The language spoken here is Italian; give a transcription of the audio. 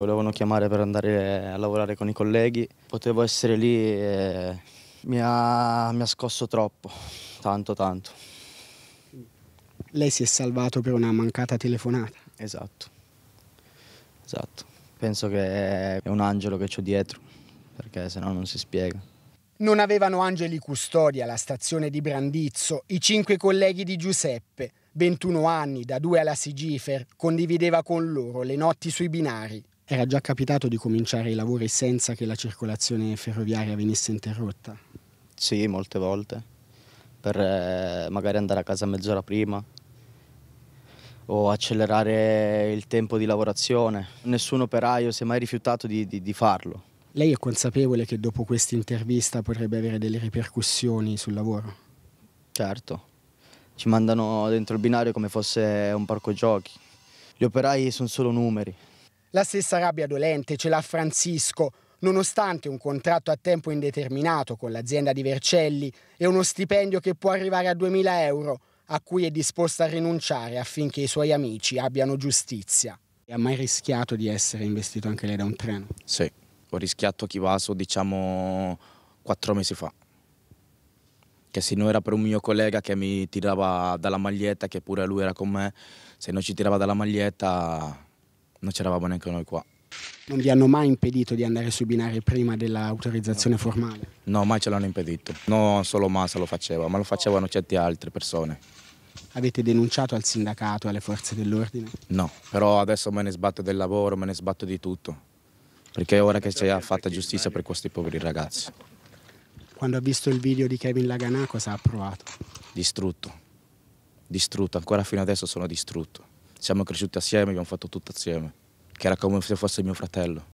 Volevano chiamare per andare a lavorare con i colleghi, potevo essere lì e mi ha, mi ha scosso troppo, tanto tanto. Lei si è salvato per una mancata telefonata. Esatto, esatto. Penso che è un angelo che ho dietro, perché se no non si spiega. Non avevano angeli custodi alla stazione di Brandizzo i cinque colleghi di Giuseppe, 21 anni da due alla Sigifer, condivideva con loro le notti sui binari. Era già capitato di cominciare i lavori senza che la circolazione ferroviaria venisse interrotta? Sì, molte volte, per eh, magari andare a casa mezz'ora prima o accelerare il tempo di lavorazione. Nessun operaio si è mai rifiutato di, di, di farlo. Lei è consapevole che dopo questa intervista potrebbe avere delle ripercussioni sul lavoro? Certo, ci mandano dentro il binario come fosse un parco giochi. Gli operai sono solo numeri, la stessa rabbia dolente ce l'ha Francisco, nonostante un contratto a tempo indeterminato con l'azienda di Vercelli e uno stipendio che può arrivare a 2000 euro, a cui è disposta a rinunciare affinché i suoi amici abbiano giustizia. E ha mai rischiato di essere investito anche lei da un treno? Sì, ho rischiato Chivaso diciamo quattro mesi fa. Che se non era per un mio collega che mi tirava dalla maglietta, che pure lui era con me, se non ci tirava dalla maglietta non c'eravamo neanche noi qua. Non vi hanno mai impedito di andare sui binari prima dell'autorizzazione formale? No, mai ce l'hanno impedito. Non solo Massa lo faceva, ma lo facevano certe altre persone. Avete denunciato al sindacato, alle forze dell'ordine? No, però adesso me ne sbatto del lavoro, me ne sbatto di tutto. Perché è ora che si è fatta giustizia per questi poveri ragazzi. Quando ha visto il video di Kevin Laganà cosa ha provato? Distrutto. Distrutto, ancora fino adesso sono distrutto siamo cresciuti assieme, abbiamo fatto tutto assieme, che era come se fosse mio fratello.